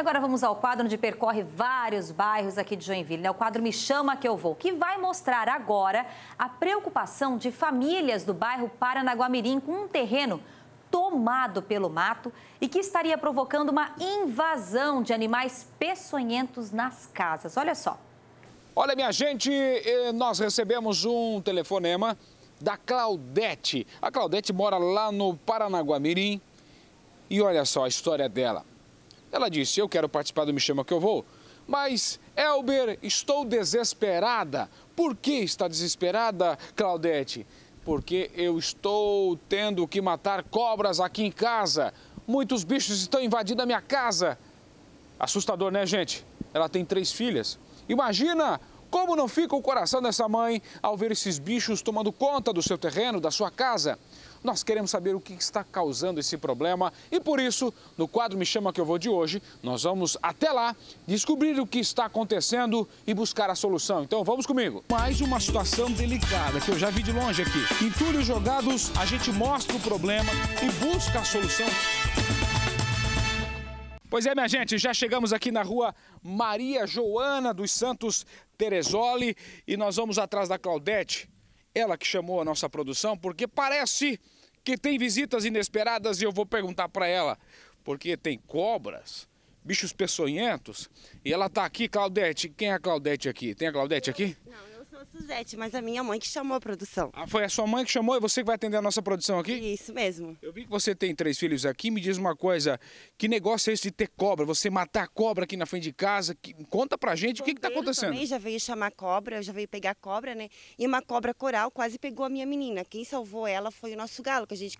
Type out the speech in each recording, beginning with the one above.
agora vamos ao quadro onde percorre vários bairros aqui de Joinville. Né? O quadro Me Chama Que Eu Vou, que vai mostrar agora a preocupação de famílias do bairro Paranaguamirim com um terreno tomado pelo mato e que estaria provocando uma invasão de animais peçonhentos nas casas. Olha só. Olha, minha gente, eh, nós recebemos um telefonema da Claudete. A Claudete mora lá no Paranaguamirim e olha só a história dela. Ela disse: Eu quero participar do Me Chama Que Eu Vou. Mas, Elber, estou desesperada. Por que está desesperada, Claudete? Porque eu estou tendo que matar cobras aqui em casa. Muitos bichos estão invadindo a minha casa. Assustador, né, gente? Ela tem três filhas. Imagina como não fica o coração dessa mãe ao ver esses bichos tomando conta do seu terreno, da sua casa? Nós queremos saber o que está causando esse problema e por isso, no quadro Me Chama Que Eu Vou de hoje, nós vamos até lá descobrir o que está acontecendo e buscar a solução. Então vamos comigo. Mais uma situação delicada que eu já vi de longe aqui. Entulhos jogados, a gente mostra o problema e busca a solução. Pois é, minha gente, já chegamos aqui na rua Maria Joana dos Santos Teresoli e nós vamos atrás da Claudete ela que chamou a nossa produção, porque parece que tem visitas inesperadas e eu vou perguntar para ela, porque tem cobras, bichos peçonhentos, e ela está aqui, Claudete. Quem é a Claudete aqui? Tem a Claudete aqui? Não, sou Suzete, mas a minha mãe que chamou a produção. Ah, foi a sua mãe que chamou e você que vai atender a nossa produção aqui? Isso mesmo. Eu vi que você tem três filhos aqui. Me diz uma coisa: que negócio é esse de ter cobra? Você matar cobra aqui na frente de casa? Que... Conta pra gente o, o que, que tá acontecendo. Também já veio chamar cobra, já veio pegar cobra, né? E uma cobra coral quase pegou a minha menina. Quem salvou ela foi o nosso galo, que a gente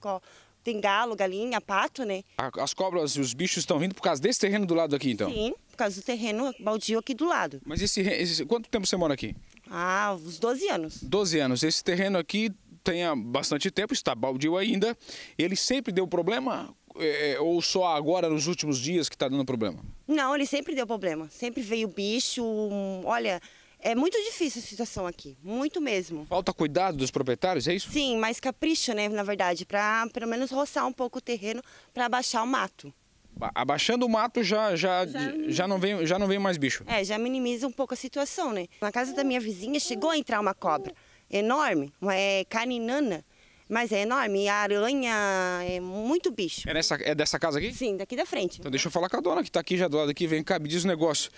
tem galo, galinha, pato, né? As cobras e os bichos estão vindo por causa desse terreno do lado aqui, então? Sim, por causa do terreno baldio aqui do lado. Mas esse, esse quanto tempo você mora aqui? Ah, uns 12 anos. 12 anos. Esse terreno aqui tem há bastante tempo, está baldio ainda. Ele sempre deu problema é, ou só agora nos últimos dias que está dando problema? Não, ele sempre deu problema. Sempre veio bicho. Olha, é muito difícil a situação aqui, muito mesmo. Falta cuidado dos proprietários, é isso? Sim, mais capricho, né, na verdade, para pelo menos roçar um pouco o terreno para baixar o mato. Abaixando o mato já, já, já, já, não vem, já não vem mais bicho. É, já minimiza um pouco a situação, né? Na casa da minha vizinha chegou a entrar uma cobra enorme, uma é, caninana, mas é enorme. E a aranha é muito bicho. É, nessa, é dessa casa aqui? Sim, daqui da frente. Então deixa eu falar com a dona que está aqui já do lado aqui. Vem cá, me diz um negócio.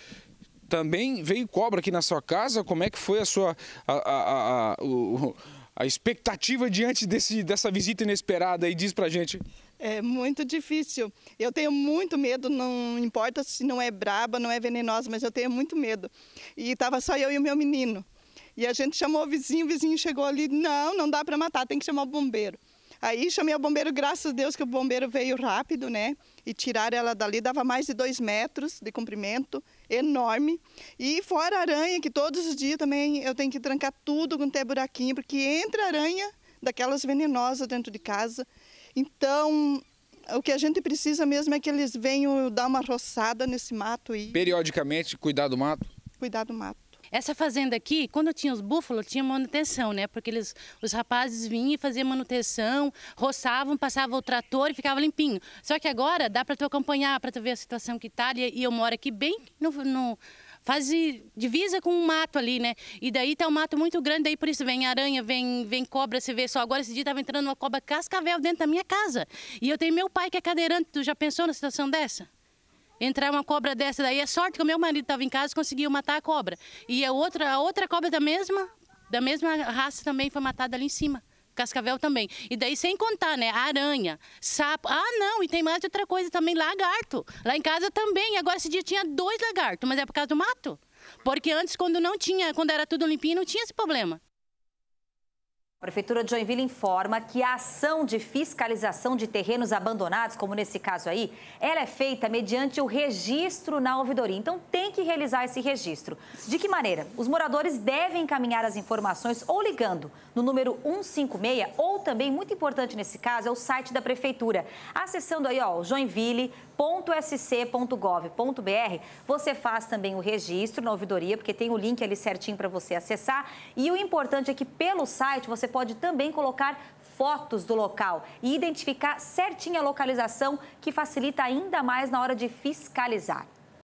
Também veio cobra aqui na sua casa? Como é que foi a sua... A, a, a, a, o, a expectativa diante desse, dessa visita inesperada e diz pra gente. É muito difícil. Eu tenho muito medo, não importa se não é braba, não é venenosa, mas eu tenho muito medo. E estava só eu e o meu menino. E a gente chamou o vizinho, o vizinho chegou ali, não, não dá para matar, tem que chamar o bombeiro. Aí chamei o bombeiro, graças a Deus que o bombeiro veio rápido, né? E tiraram ela dali, dava mais de dois metros de comprimento, enorme. E fora a aranha, que todos os dias também eu tenho que trancar tudo com até buraquinho, porque entra aranha daquelas venenosas dentro de casa. Então, o que a gente precisa mesmo é que eles venham dar uma roçada nesse mato aí. Periodicamente, cuidar do mato? Cuidar do mato. Essa fazenda aqui, quando tinha os búfalos, tinha manutenção, né? Porque eles, os rapazes vinham e faziam manutenção, roçavam, passavam o trator e ficava limpinho. Só que agora dá para tu acompanhar, para tu ver a situação que tá. E eu moro aqui bem no, no faz divisa com um mato ali, né? E daí tá um mato muito grande, daí por isso vem aranha, vem, vem cobra, se vê só. Agora esse dia tava entrando uma cobra cascavel dentro da minha casa. E eu tenho meu pai que é cadeirante, tu já pensou na situação dessa? Entrar uma cobra dessa daí, é sorte que o meu marido estava em casa e conseguiu matar a cobra. E a outra, a outra cobra da mesma, da mesma raça também foi matada ali em cima. Cascavel também. E daí sem contar, né? Aranha, sapo. Ah, não, e tem mais outra coisa também, lagarto. Lá em casa também. Agora esse dia tinha dois lagartos, mas é por causa do mato. Porque antes, quando não tinha, quando era tudo limpinho, não tinha esse problema. A Prefeitura de Joinville informa que a ação de fiscalização de terrenos abandonados, como nesse caso aí, ela é feita mediante o registro na ouvidoria. Então tem que realizar esse registro. De que maneira? Os moradores devem encaminhar as informações ou ligando no número 156 ou também, muito importante nesse caso, é o site da Prefeitura. Acessando aí, ó, joinville.sc.gov.br, você faz também o registro na ouvidoria, porque tem o link ali certinho para você acessar. E o importante é que pelo site você pode também colocar fotos do local e identificar certinha a localização, que facilita ainda mais na hora de fiscalizar.